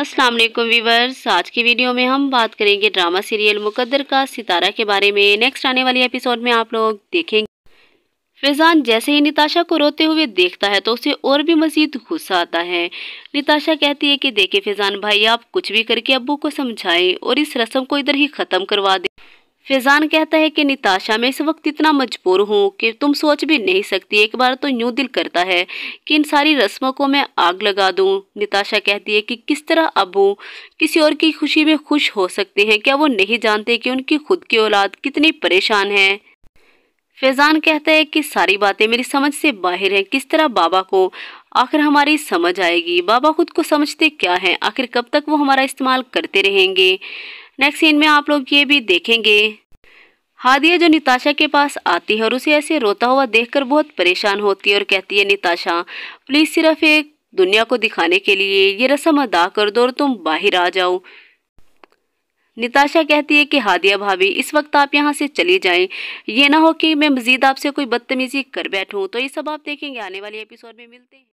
अस्सलाम वालेकुम वीवर्स आज की वीडियो में हम बात करेंगे ड्रामा सीरियल मुकद्दर का सितारा के बारे में नेक्स्ट आने वाले एपिसोड में आप लोग देखेंगे फैजान जैसे ही निताशा को रोते हुए देखता है तो उसे और भी मजीद गुस्सा आता है निताशा कहती है कि देखे फैजान भाई आप कुछ भी करके अबू को समझाएं और इस रस्म को इधर ही ख़त्म करवा दें फैजान कहता है कि निताशा मैं इस वक्त इतना मजबूर हूँ कि तुम सोच भी नहीं सकती एक बार तो यूं दिल करता है कि इन सारी रस्मों को मैं आग लगा दूँ निताशा कहती है कि किस तरह अबू किसी और की खुशी में खुश हो सकते हैं क्या वो नहीं जानते कि उनकी खुद की औलाद कितनी परेशान है फैजान कहता है कि सारी बातें मेरी समझ से बाहर हैं किस तरह बाबा को आखिर हमारी समझ आएगी बाबा खुद को समझते क्या हैं आखिर कब तक वो हमारा इस्तेमाल करते रहेंगे नेक्स्ट सीन में आप लोग ये भी देखेंगे हादिया जो निताशा के पास आती है और उसे ऐसे रोता हुआ देखकर बहुत परेशान होती है और कहती है निताशा प्लीज़ सिर्फ एक दुनिया को दिखाने के लिए ये रस्म अदा कर दो और तुम बाहर आ जाओ निताशा कहती है कि हादिया भाभी इस वक्त आप यहाँ से चली जाएं ये ना हो कि मैं मज़ीद आपसे कोई बदतमीज़ी कर बैठूँ तो ये सब आप देखेंगे आने वाले एपिसोड में मिलते हैं